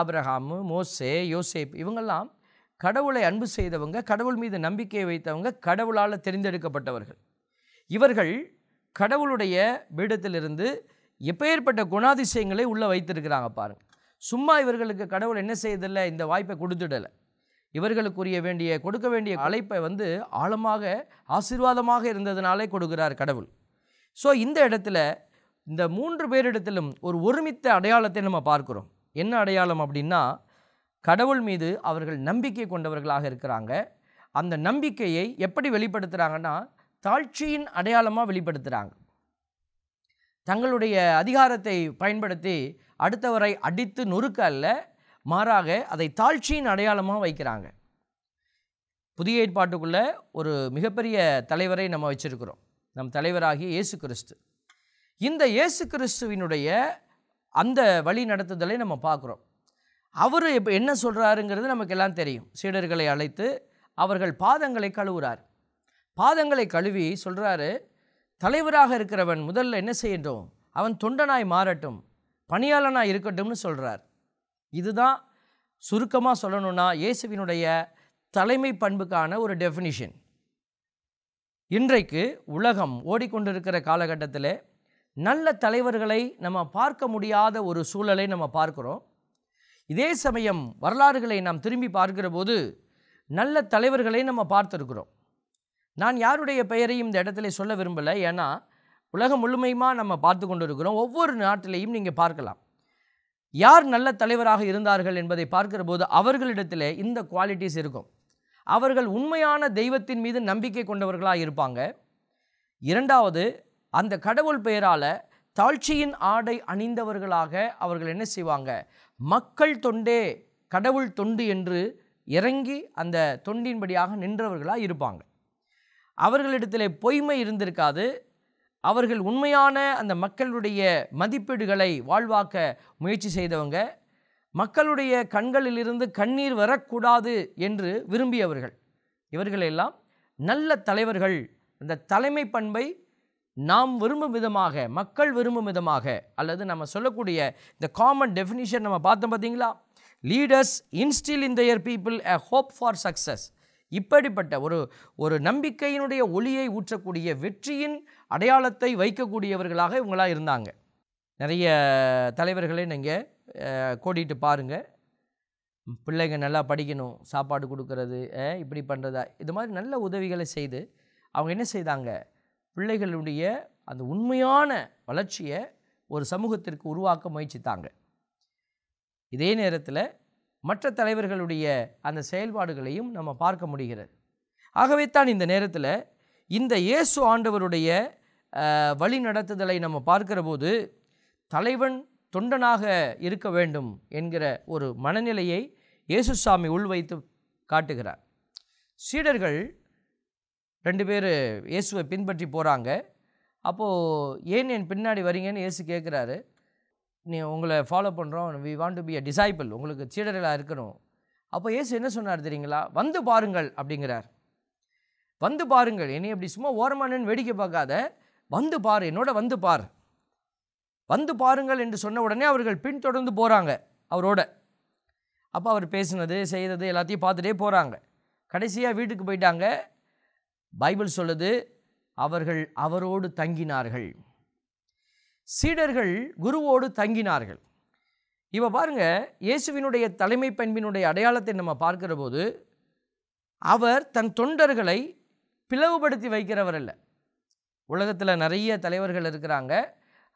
ஆப்ரஹாமு மோசே யோசேப் இவங்கெல்லாம் கடவுளை அன்பு செய்தவங்க கடவுள் மீது நம்பிக்கையை வைத்தவங்க கடவுளால் தெரிந்தெடுக்கப்பட்டவர்கள் இவர்கள் கடவுளுடைய பீடத்திலிருந்து எப்பேற்பட்ட குணாதிசயங்களை உள்ளே வைத்திருக்கிறாங்க பாருங்கள் சும்மா இவர்களுக்கு கடவுள் என்ன செய்யதில்லை இந்த வாய்ப்பை கொடுத்துடலை இவர்களுக்குரிய வேண்டிய கொடுக்க வேண்டிய அழைப்பை வந்து ஆழமாக ஆசீர்வாதமாக இருந்ததுனாலே கொடுக்கிறார் கடவுள் ஸோ இந்த இடத்துல இந்த மூன்று பேரிடத்திலும் ஒரு ஒருமித்த அடையாளத்தை நம்ம பார்க்குறோம் என்ன அடையாளம் அப்படின்னா கடவுள் மீது அவர்கள் நம்பிக்கை கொண்டவர்களாக இருக்கிறாங்க அந்த நம்பிக்கையை எப்படி வெளிப்படுத்துகிறாங்கன்னா தாழ்ச்சியின் அடையாளமாக வெளிப்படுத்துகிறாங்க தங்களுடைய அதிகாரத்தை பயன்படுத்தி அடுத்தவரை அடித்து நொறுக்க அல்ல மாறாக அதை தாழ்ச்சியின் அடையாளமாக வைக்கிறாங்க புதிய ஏற்பாட்டுக்குள்ளே ஒரு மிகப்பெரிய தலைவரை நம்ம வச்சுருக்கிறோம் நம் தலைவராகிய இயேசு கிறிஸ்து இந்த இயேசு கிறிஸ்துவினுடைய அந்த வழி நடத்துதலை நம்ம பார்க்குறோம் அவர் இப்போ என்ன சொல்கிறாருங்கிறது நமக்கு எல்லாம் தெரியும் சீடர்களை அழைத்து அவர்கள் பாதங்களை கழுவுறார் பாதங்களை கழுவி சொல்கிறாரு தலைவராக இருக்கிறவன் முதல்ல என்ன செய்யட்டும் அவன் தொண்டனாய் மாறட்டும் பணியாளனாக இருக்கட்டும்னு சொல்கிறார் இதுதான் சுருக்கமாக சொல்லணும்னா இயேசுவினுடைய தலைமை பண்புக்கான ஒரு டெஃபினிஷன் இன்றைக்கு உலகம் ஓடிக்கொண்டிருக்கிற காலகட்டத்தில் நல்ல தலைவர்களை நம்ம பார்க்க முடியாத ஒரு சூழலை நம்ம பார்க்குறோம் இதே சமயம் வரலாறுகளை நாம் திரும்பி பார்க்கிற போது நல்ல தலைவர்களை நம்ம பார்த்துருக்குறோம் நான் யாருடைய பெயரையும் இந்த இடத்துல சொல்ல விரும்பலை ஏன்னா உலகம் முழுமையுமாக நம்ம பார்த்து கொண்டு இருக்கிறோம் ஒவ்வொரு நாட்டிலையும் நீங்கள் பார்க்கலாம் யார் நல்ல தலைவராக இருந்தார்கள் என்பதை பார்க்கிற போது அவர்களிடத்தில் இந்த குவாலிட்டிஸ் இருக்கும் அவர்கள் உண்மையான தெய்வத்தின் மீது நம்பிக்கை கொண்டவர்களாக இருப்பாங்க இரண்டாவது அந்த கடவுள் பெயரால் தாழ்ச்சியின் ஆடை அணிந்தவர்களாக அவர்கள் என்ன செய்வாங்க மக்கள் தொண்டே கடவுள் தொண்டு என்று இறங்கி அந்த தொண்டின்படியாக நின்றவர்களாக இருப்பாங்க அவர்களிடத்தில் பொய்மை இருந்திருக்காது அவர்கள் உண்மையான அந்த மக்களுடைய மதிப்பீடுகளை வாழ்வாக்க முயற்சி செய்தவங்க மக்களுடைய கண்களிலிருந்து கண்ணீர் வரக்கூடாது என்று விரும்பியவர்கள் இவர்களெல்லாம் நல்ல தலைவர்கள் அந்த தலைமை பண்பை நாம் விரும்பும் விதமாக மக்கள் விரும்பும் விதமாக அல்லது நம்ம சொல்லக்கூடிய இந்த காமன் டெஃபினிஷன் நம்ம பார்த்தோம் பார்த்தீங்களா leaders instill in their people a hope for success இப்படிப்பட்ட ஒரு ஒரு நம்பிக்கையினுடைய ஒளியை ஊற்றக்கூடிய வெற்றியின் அடையாளத்தை வைக்கக்கூடியவர்களாக இவங்களாக இருந்தாங்க நிறைய தலைவர்களே நீங்கள் கோடிட்டு பாருங்கள் பிள்ளைங்க நல்லா படிக்கணும் சாப்பாடு கொடுக்கறது இப்படி பண்ணுறதா இது மாதிரி நல்ல உதவிகளை செய்து அவங்க என்ன செய்தாங்க பிள்ளைகளுடைய அந்த உண்மையான வளர்ச்சியை ஒரு சமூகத்திற்கு உருவாக்க முயற்சித்தாங்க இதே நேரத்தில் மற்ற தலைவர்களுடைய அந்த செயல்பாடுகளையும் நம்ம பார்க்க முடிகிறது ஆகவே தான் இந்த நேரத்தில் இந்த இயேசு ஆண்டவருடைய வழி நடத்துதலை நம்ம பார்க்கிற போது தலைவன் தொண்டனாக இருக்க வேண்டும் என்கிற ஒரு மனநிலையை இயேசு சாமி உள்வைத்து காட்டுகிறார் சீடர்கள் ரெண்டு பேர் இயேசுவை பின்பற்றி போகிறாங்க அப்போது ஏன் என் பின்னாடி வரீங்கன்னு இயேசு கேட்குறாரு நீ உங்களை ஃபாலோ பண்ணுறோம் we want to be a disciple உங்களுக்கு சீடர்களாக இருக்கணும் அப்போ ஏசு என்ன சொன்னார் தெரியுங்களா வந்து பாருங்கள் அப்படிங்கிறார் வந்து பாருங்கள் என்னை அப்படி சும்மா ஓரமானன்னு வேடிக்கை பார்க்காத வந்து பார் என்னோட வந்து பார் வந்து பாருங்கள் என்று சொன்ன உடனே அவர்கள் பின்தொடர்ந்து போகிறாங்க அவரோட அப்போ அவர் பேசினது செய்தது எல்லாத்தையும் பார்த்துட்டே போகிறாங்க கடைசியாக வீட்டுக்கு போயிட்டாங்க பைபிள் சொல்லுது அவர்கள் அவரோடு தங்கினார்கள் சீடர்கள் குருவோடு தங்கினார்கள் இப்போ பாருங்கள் இயேசுவினுடைய தலைமை பண்பினுடைய அடையாளத்தை நம்ம பார்க்கிற போது அவர் தன் தொண்டர்களை பிளவுபடுத்தி வைக்கிறவர் அல்ல உலகத்தில் நிறைய தலைவர்கள் இருக்கிறாங்க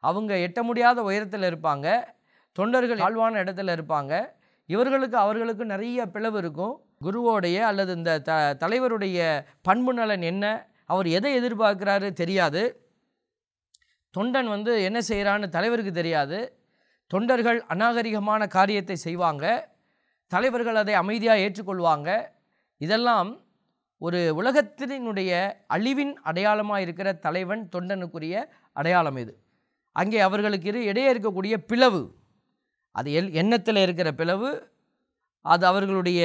அவங்க எட்ட முடியாத உயரத்தில் இருப்பாங்க தொண்டர்கள் ஆழ்வான இடத்துல இருப்பாங்க இவர்களுக்கு அவர்களுக்கு நிறைய பிளவு இருக்கும் குருவோடைய அல்லது இந்த த தலைவருடைய பண்பு நலன் என்ன அவர் எதை எதிர்பார்க்குறாரு தெரியாது தொண்டன் வந்து என்ன செய்கிறான்னு தலைவருக்கு தெரியாது தொண்டர்கள் அநாகரிகமான காரியத்தை செய்வாங்க தலைவர்கள் அதை அமைதியாக ஏற்றுக்கொள்வாங்க இதெல்லாம் ஒரு உலகத்தினுடைய அழிவின் அடையாளமாக இருக்கிற தலைவன் தொண்டனுக்குரிய அடையாளம் இது அங்கே அவர்களுக்கு இரு இடையே இருக்கக்கூடிய பிளவு அது எல் எண்ணத்தில் இருக்கிற பிளவு அது அவர்களுடைய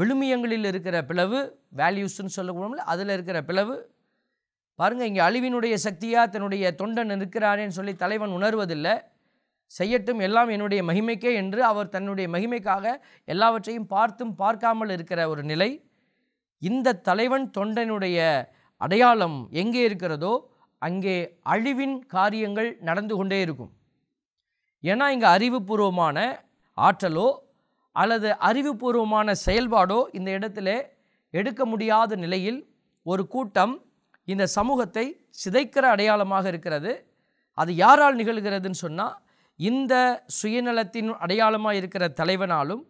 விழுமியங்களில் இருக்கிற பிளவு வேல்யூஸ்ன்னு சொல்லக்கூடாமல் அதில் இருக்கிற பிளவு பாருங்கள் இங்கே அழிவினுடைய சக்தியாக தன்னுடைய தொண்டன் இருக்கிறாரேன்னு சொல்லி தலைவன் உணர்வதில்லை செய்யட்டும் எல்லாம் என்னுடைய மகிமைக்கே என்று அவர் தன்னுடைய மகிமைக்காக எல்லாவற்றையும் பார்த்தும் பார்க்காமல் இருக்கிற ஒரு நிலை இந்த தலைவன் தொண்டனுடைய அடையாளம் எங்கே இருக்கிறதோ அங்கே அழிவின் காரியங்கள் நடந்து கொண்டே இருக்கும் ஏன்னா இங்கே அறிவுபூர்வமான ஆற்றலோ அல்லது அறிவுபூர்வமான செயல்பாடோ இந்த இடத்துல எடுக்க முடியாத நிலையில் ஒரு கூட்டம் இந்த சமூகத்தை சிதைக்கிற அடையாளமாக இருக்கிறது அது யாரால் நிகழ்கிறதுன்னு சொன்னால் இந்த சுயநலத்தின் அடையாளமாக இருக்கிற தலைவனாலும்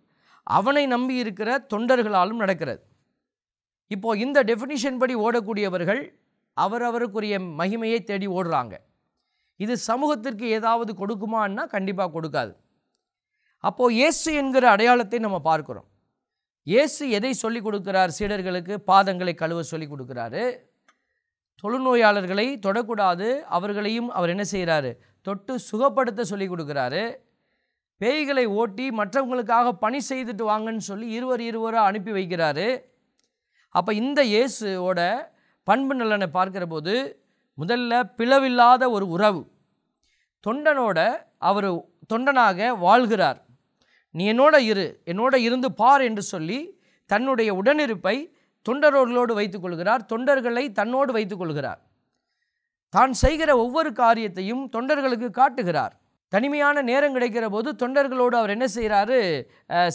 அவனை நம்பி இருக்கிற தொண்டர்களாலும் நடக்கிறது இப்போது இந்த டெஃபினிஷன் படி ஓடக்கூடியவர்கள் அவரவருக்குரிய மகிமையை தேடி ஓடுறாங்க இது சமூகத்திற்கு ஏதாவது கொடுக்குமான்னா கண்டிப்பாக கொடுக்காது அப்போது இயேசு என்கிற அடையாளத்தை நம்ம பார்க்குறோம் இயேசு எதை சொல்லி கொடுக்கிறார் சீடர்களுக்கு பாதங்களை கழுவ சொல்லி கொடுக்குறாரு தொழுநோயாளர்களை தொடக்கூடாது அவர்களையும் அவர் என்ன செய்கிறாரு தொட்டு சுகப்படுத்த சொல்லி கொடுக்குறாரு பேய்களை ஓட்டி மற்றவங்களுக்காக பணி செய்துட்டு வாங்கன்னு சொல்லி இருவர் இருவராக அனுப்பி வைக்கிறாரு அப்போ இந்த இயேசுவோட பண்பு நலனை பார்க்குற போது முதல்ல பிளவில்லாத ஒரு உறவு தொண்டனோட அவர் தொண்டனாக வாழ்கிறார் நீ என்னோட இரு என்னோட இருந்து பார் என்று சொல்லி தன்னுடைய உடனிருப்பை வைத்துக் வைத்துக்கொள்கிறார் தொண்டர்களை தன்னோடு வைத்துக்கொள்கிறார் தான் செய்கிற ஒவ்வொரு காரியத்தையும் தொண்டர்களுக்கு காட்டுகிறார் தனிமையான நேரம் கிடைக்கிற போது தொண்டர்களோடு அவர் என்ன செய்கிறாரு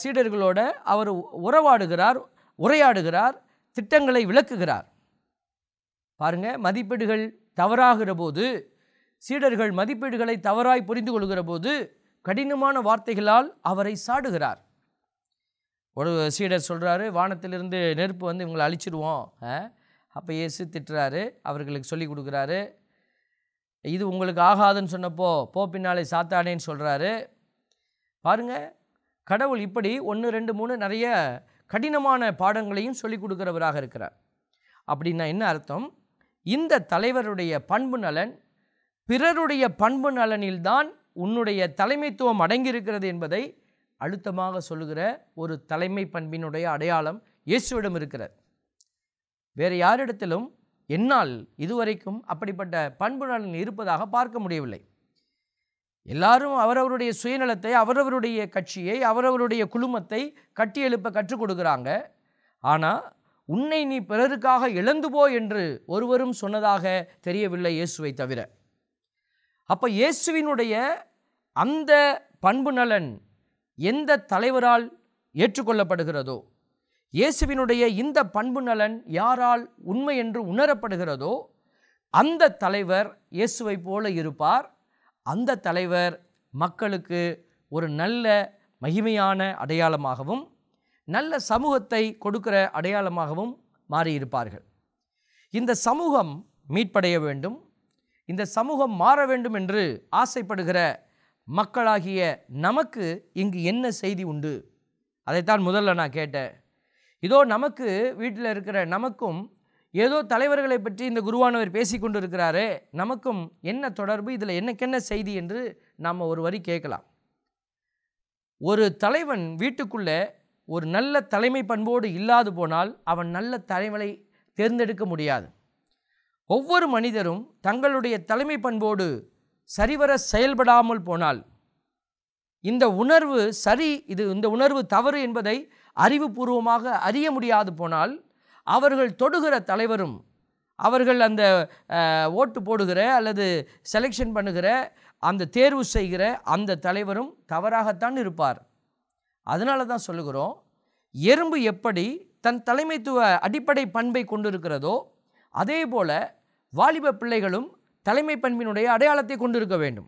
சீடர்களோட அவர் உறவாடுகிறார் உரையாடுகிறார் திட்டங்களை விளக்குகிறார் பாருங்கள் மதிப்பீடுகள் தவறாகிற போது சீடர்கள் மதிப்பீடுகளை தவறாய் புரிந்து கொள்கிற போது கடினமான வார்த்தைகளால் அவரை சாடுகிறார் ஒரு சீடர் சொல்கிறாரு வானத்திலிருந்து நெருப்பு வந்து இவங்களை அழிச்சிடுவோம் அப்போ ஏசு திட்டுறாரு அவர்களுக்கு சொல்லி கொடுக்குறாரு இது உங்களுக்கு ஆகாதுன்னு சொன்னப்போ போ பின்னாலே சாத்தானேன்னு சொல்கிறாரு பாருங்கள் கடவுள் இப்படி ஒன்று ரெண்டு மூணு நிறைய கடினமான பாடங்களையும் சொல்லி கொடுக்குறவராக இருக்கிறார் அப்படின்னா என்ன அர்த்தம் இந்த தலைவருடைய பண்பு நலன் பிறருடைய பண்பு நலனில்தான் உன்னுடைய தலைமைத்துவம் அடங்கியிருக்கிறது என்பதை அழுத்தமாக சொல்லுகிற ஒரு தலைமை பண்பினுடைய அடையாளம் இயேசுவிடம் இருக்கிறது வேறு யாரிடத்திலும் என்னால் இதுவரைக்கும் அப்படிப்பட்ட பண்பு நலன் இருப்பதாக பார்க்க முடியவில்லை எல்லாரும் அவரவருடைய சுயநலத்தை அவரவருடைய கட்சியை அவரவருடைய குழுமத்தை கட்டியெழுப்ப கற்றுக் கொடுக்குறாங்க ஆனால் உன்னை நீ பிறருக்காக இழந்து போ என்று ஒருவரும் சொன்னதாக தெரியவில்லை இயேசுவை தவிர அப்போ இயேசுவினுடைய அந்த பண்பு நலன் எந்த தலைவரால் ஏற்றுக்கொள்ளப்படுகிறதோ இயேசுவினுடைய இந்த பண்பு நலன் யாரால் உண்மை என்று உணரப்படுகிறதோ அந்த தலைவர் இயேசுவை போல இருப்பார் அந்த தலைவர் மக்களுக்கு ஒரு நல்ல மகிமையான அடையாளமாகவும் நல்ல சமூகத்தை கொடுக்கிற அடையாளமாகவும் மாறியிருப்பார்கள் இந்த சமூகம் மீட்படைய வேண்டும் இந்த சமூகம் மாற வேண்டும் என்று ஆசைப்படுகிற மக்களாகிய நமக்கு இங்கு என்ன செய்தி உண்டு அதைத்தான் முதல்ல நான் கேட்டேன் இதோ நமக்கு வீட்டில் இருக்கிற நமக்கும் ஏதோ தலைவர்களை பற்றி இந்த குருவானவர் பேசி கொண்டு நமக்கும் என்ன தொடர்பு இதில் என்னக்கென்ன செய்தி என்று நாம் ஒரு வரி கேட்கலாம் ஒரு தலைவன் வீட்டுக்குள்ளே ஒரு நல்ல தலைமை பண்போடு இல்லாது போனால் அவன் நல்ல தலைவனை தேர்ந்தெடுக்க முடியாது ஒவ்வொரு மனிதரும் தங்களுடைய தலைமை பண்போடு சரிவர செயல்படாமல் போனால் இந்த உணர்வு சரி இது இந்த உணர்வு தவறு என்பதை அறிவுபூர்வமாக அறிய முடியாது போனால் அவர்கள் தொடுகிற தலைவரும் அவர்கள் அந்த ஓட்டு போடுகிற அல்லது செலெக்ஷன் பண்ணுகிற அந்த தேர்வு செய்கிற அந்த தலைவரும் தவறாகத்தான் இருப்பார் அதனால தான் சொல்லுகிறோம் எறும்பு எப்படி தன் தலைமைத்துவ அடிப்படை பண்பை கொண்டிருக்கிறதோ அதே போல் வாலிப பிள்ளைகளும் தலைமை பண்பினுடைய அடையாளத்தை கொண்டிருக்க வேண்டும்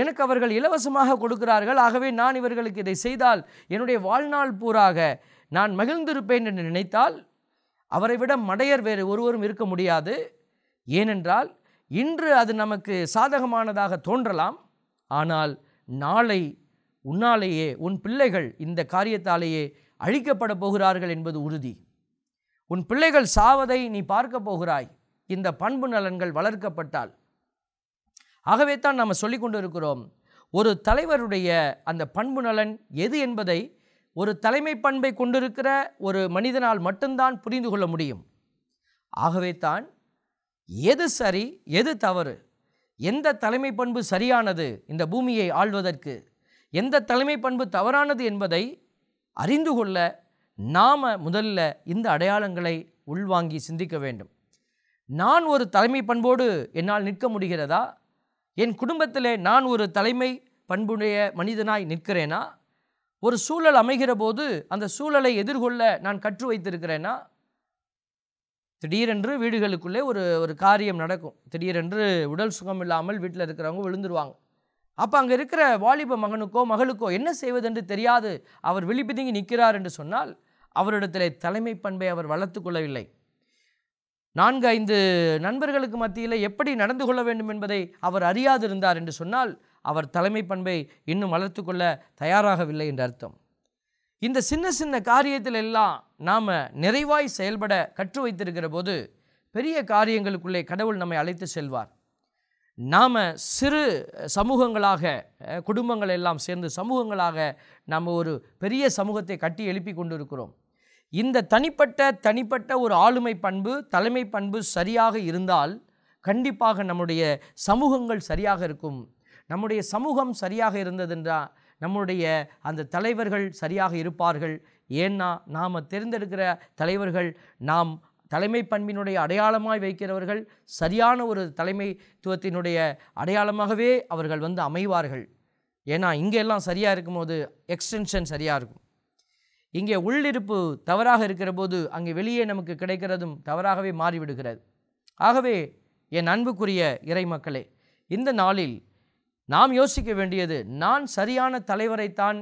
எனக்கு அவர்கள் இலவசமாக கொடுக்கிறார்கள் ஆகவே நான் இவர்களுக்கு இதை செய்தால் என்னுடைய வாழ்நாள் பூராக நான் மகிழ்ந்திருப்பேன் என்று நினைத்தால் அவரை விட மடையர் வேறு ஒருவரும் இருக்க முடியாது ஏனென்றால் இன்று அது நமக்கு சாதகமானதாக தோன்றலாம் ஆனால் நாளை உன்னாலேயே உன் பிள்ளைகள் இந்த காரியத்தாலேயே அழிக்கப்பட போகிறார்கள் என்பது உறுதி உன் பிள்ளைகள் சாவதை நீ பார்க்க போகிறாய் இந்த பண்பு நலன்கள் வளர்க்கப்பட்டால் ஆகவே தான் நாம் சொல்லி கொண்டு இருக்கிறோம் ஒரு தலைவருடைய அந்த பண்பு நலன் எது என்பதை ஒரு தலைமை பண்பை கொண்டிருக்கிற ஒரு மனிதனால் மட்டும்தான் புரிந்து கொள்ள முடியும் ஆகவே தான் எது சரி எது தவறு எந்த தலைமை பண்பு சரியானது இந்த பூமியை ஆள்வதற்கு எந்த தலைமை பண்பு தவறானது என்பதை அறிந்து கொள்ள நாம் முதல்ல இந்த அடையாளங்களை உள்வாங்கி சிந்திக்க வேண்டும் நான் ஒரு தலைமை பண்போடு என்னால் நிற்க முடிகிறதா என் குடும்பத்தில் நான் ஒரு தலைமை பண்புடைய மனிதனாய் நிற்கிறேனா ஒரு சூழல் அமைகிற போது அந்த சூழலை எதிர்கொள்ள நான் கற்று வைத்திருக்கிறேனா திடீரென்று வீடுகளுக்குள்ளே ஒரு ஒரு காரியம் நடக்கும் திடீரென்று உடல் சுகம் இல்லாமல் வீட்டில் இருக்கிறவங்க விழுந்துருவாங்க அப்போ அங்கே இருக்கிற வாலிப மகனுக்கோ மகளுக்கோ என்ன செய்வதென்று தெரியாது அவர் விழிப்பிதுங்கி நிற்கிறார் என்று சொன்னால் அவரிடத்திலே தலைமை பண்பை அவர் வளர்த்து கொள்ளவில்லை நான்கு ஐந்து நண்பர்களுக்கு மத்தியில் எப்படி நடந்து கொள்ள வேண்டும் என்பதை அவர் அறியாதிருந்தார் என்று சொன்னால் அவர் தலைமை பண்பை இன்னும் வளர்த்து கொள்ள தயாராகவில்லை என்று அர்த்தம் இந்த சின்ன சின்ன காரியத்தில் எல்லாம் நாம் நிறைவாய் செயல்பட கற்று வைத்திருக்கிற போது பெரிய காரியங்களுக்குள்ளே கடவுள் நம்மை அழைத்து செல்வார் நாம் சிறு சமூகங்களாக குடும்பங்கள் எல்லாம் சேர்ந்து சமூகங்களாக நாம் ஒரு பெரிய சமூகத்தை கட்டி எழுப்பி கொண்டிருக்கிறோம் இந்த தனிப்பட்ட தனிப்பட்ட ஒரு ஆளுமை பண்பு தலைமை பண்பு சரியாக இருந்தால் கண்டிப்பாக நம்முடைய சமூகங்கள் சரியாக இருக்கும் நம்முடைய சமூகம் சரியாக இருந்ததென்றால் நம்முடைய அந்த தலைவர்கள் சரியாக இருப்பார்கள் ஏன்னா நாம் தேர்ந்தெடுக்கிற தலைவர்கள் நாம் தலைமை பண்பினுடைய அடையாளமாய் வைக்கிறவர்கள் சரியான ஒரு தலைமைத்துவத்தினுடைய அடையாளமாகவே அவர்கள் வந்து அமைவார்கள் ஏன்னா இங்கெல்லாம் சரியாக இருக்கும்போது எக்ஸ்டென்ஷன் சரியாக இருக்கும் இங்கே உள்ளிருப்பு தவறாக இருக்கிற போது அங்கே வெளியே நமக்கு கிடைக்கிறதும் தவறாகவே மாறிவிடுகிறது ஆகவே என் அன்புக்குரிய இறை மக்களே இந்த நாளில் நாம் யோசிக்க வேண்டியது நான் சரியான தலைவரைத்தான்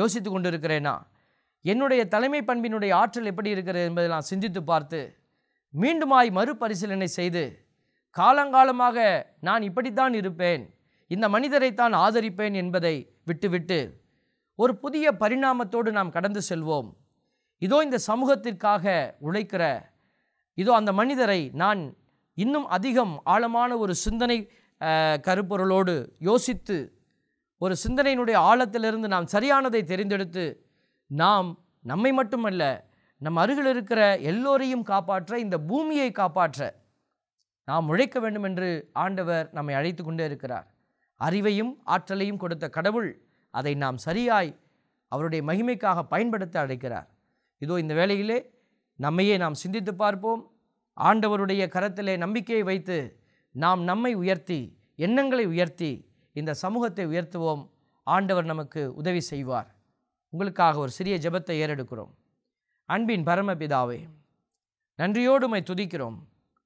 யோசித்து கொண்டிருக்கிறேனா என்னுடைய தலைமை பண்பினுடைய ஆற்றல் எப்படி இருக்கிறது என்பதை நான் சிந்தித்து பார்த்து மீண்டுமாய் மறுபரிசீலனை செய்து காலங்காலமாக நான் இப்படித்தான் இருப்பேன் இந்த மனிதரைத்தான் ஆதரிப்பேன் என்பதை விட்டுவிட்டு ஒரு புதிய பரிணாமத்தோடு நாம் கடந்து செல்வோம் இதோ இந்த சமூகத்திற்காக உழைக்கிற இதோ அந்த மனிதரை நான் இன்னும் அதிகம் ஆழமான ஒரு சிந்தனை கருப்பொருளோடு யோசித்து ஒரு சிந்தனையினுடைய ஆழத்திலிருந்து நாம் சரியானதை தெரிந்தெடுத்து நாம் நம்மை மட்டுமல்ல நம் அருகில் இருக்கிற எல்லோரையும் காப்பாற்ற இந்த பூமியை காப்பாற்ற நாம் உழைக்க வேண்டும் என்று ஆண்டவர் நம்மை அழைத்து கொண்டே இருக்கிறார் அறிவையும் ஆற்றலையும் கொடுத்த கடவுள் அதை நாம் சரியாய் அவருடைய மகிமைக்காக பயன்படுத்த அழைக்கிறார் இதோ இந்த வேளையிலே நம்மையே நாம் சிந்தித்து பார்ப்போம் ஆண்டவருடைய கரத்திலே நம்பிக்கையை வைத்து நாம் நம்மை உயர்த்தி எண்ணங்களை உயர்த்தி இந்த சமூகத்தை உயர்த்துவோம் ஆண்டவர் நமக்கு உதவி செய்வார் உங்களுக்காக ஒரு சிறிய ஜெபத்தை ஏறெடுக்கிறோம் அன்பின் பரமபிதாவே நன்றியோடு உமை துதிக்கிறோம்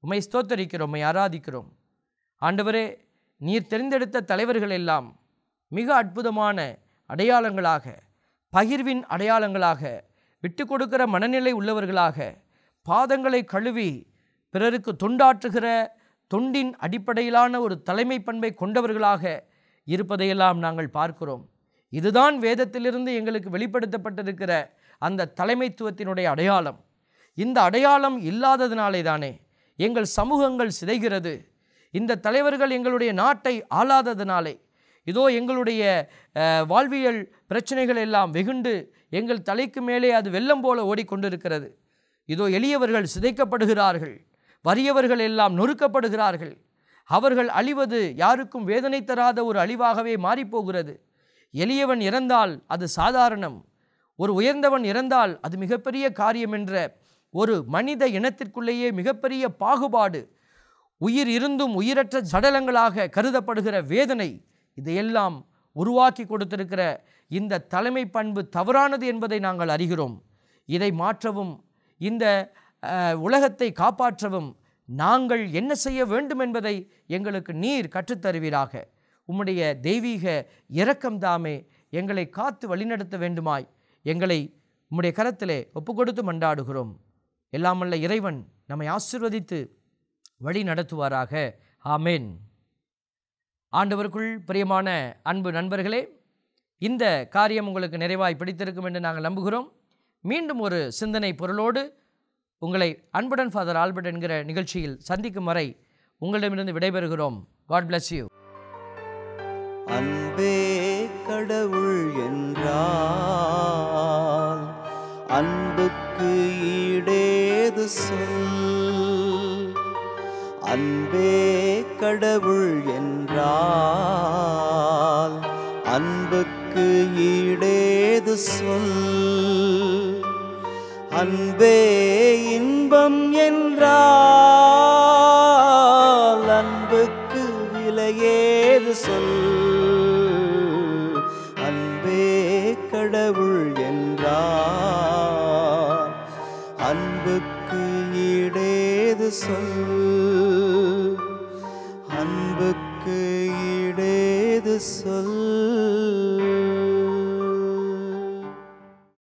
உமை ஸ்தோத்தரிக்கிறோம் உமை ஆராதிக்கிறோம் ஆண்டவரே நீர் தெரிந்தெடுத்த தலைவர்கள் எல்லாம் மிக அற்புதமான அடையாளங்களாக பகிர்வின் அடையாளங்களாக விட்டு கொடுக்கிற மனநிலை உள்ளவர்களாக பாதங்களை கழுவி பிறருக்கு தொண்டாற்றுகிற தொண்டின் அடிப்படையிலான ஒரு தலைமை பண்பை கொண்டவர்களாக இருப்பதையெல்லாம் நாங்கள் பார்க்கிறோம் இதுதான் வேதத்திலிருந்து எங்களுக்கு வெளிப்படுத்தப்பட்டிருக்கிற அந்த தலைமைத்துவத்தினுடைய அடையாளம் இந்த அடையாளம் இல்லாததினாலே தானே எங்கள் சமூகங்கள் சிதைகிறது இந்த தலைவர்கள் எங்களுடைய நாட்டை ஆளாததினாலே இதோ எங்களுடைய வாழ்வியல் பிரச்சனைகள் எல்லாம் வெகுண்டு எங்கள் தலைக்கு மேலே அது வெள்ளம் போல ஓடிக்கொண்டிருக்கிறது இதோ எளியவர்கள் சிதைக்கப்படுகிறார்கள் வறியவர்கள் எல்லாம் நொறுக்கப்படுகிறார்கள் அவர்கள் அழிவது யாருக்கும் வேதனை தராத ஒரு அழிவாகவே மாறிப்போகிறது எளியவன் இறந்தால் அது சாதாரணம் ஒரு உயர்ந்தவன் இறந்தால் அது மிகப்பெரிய காரியம் என்ற ஒரு மனித இனத்திற்குள்ளேயே மிகப்பெரிய பாகுபாடு உயிர் இருந்தும் உயிரற்ற சடலங்களாக கருதப்படுகிற வேதனை இதையெல்லாம் உருவாக்கி கொடுத்திருக்கிற இந்த தலைமை பண்பு தவறானது என்பதை நாங்கள் அறிகிறோம் இதை மாற்றவும் இந்த உலகத்தை காப்பாற்றவும் நாங்கள் என்ன செய்ய வேண்டும் என்பதை எங்களுக்கு நீர் கற்றுத்தருவீராக உம்முடைய தெய்வீக இரக்கம்தாமே எங்களை காத்து வழிநடத்த வேண்டுமாய் எங்களை உம்முடைய கரத்திலே ஒப்பு கொடுத்து மண்டாடுகிறோம் எல்லாமல்ல இறைவன் நம்மை ஆசிர்வதித்து வழி நடத்துவாராக ஆமேன் ஆண்டவருக்குள் பிரியமான அன்பு நண்பர்களே இந்த காரியம் உங்களுக்கு நிறைவாய் பிடித்திருக்கும் என்று நாங்கள் நம்புகிறோம் மீண்டும் ஒரு சிந்தனை பொருளோடு உங்களை அன்புடன் ஃபாதர் ஆல்பர்ட் என்கிற நிகழ்ச்சியில் சந்திக்கும் வரை உங்களிடமிருந்து விடைபெறுகிறோம் காட் பிளஸ் யூ அன்பே கடவுள் என்றால் அன்புக்கு ஈடேது சொல் அன்பே கடவுள் என்றால் அன்புக்கு ஈடேது சொல் அன்பே இன்பம் என்றால் அன்புக்கு விலையேது சொல் அன்பே கடவுள் என்றால் அன்புக்கு ஈடேது சொல் சொல்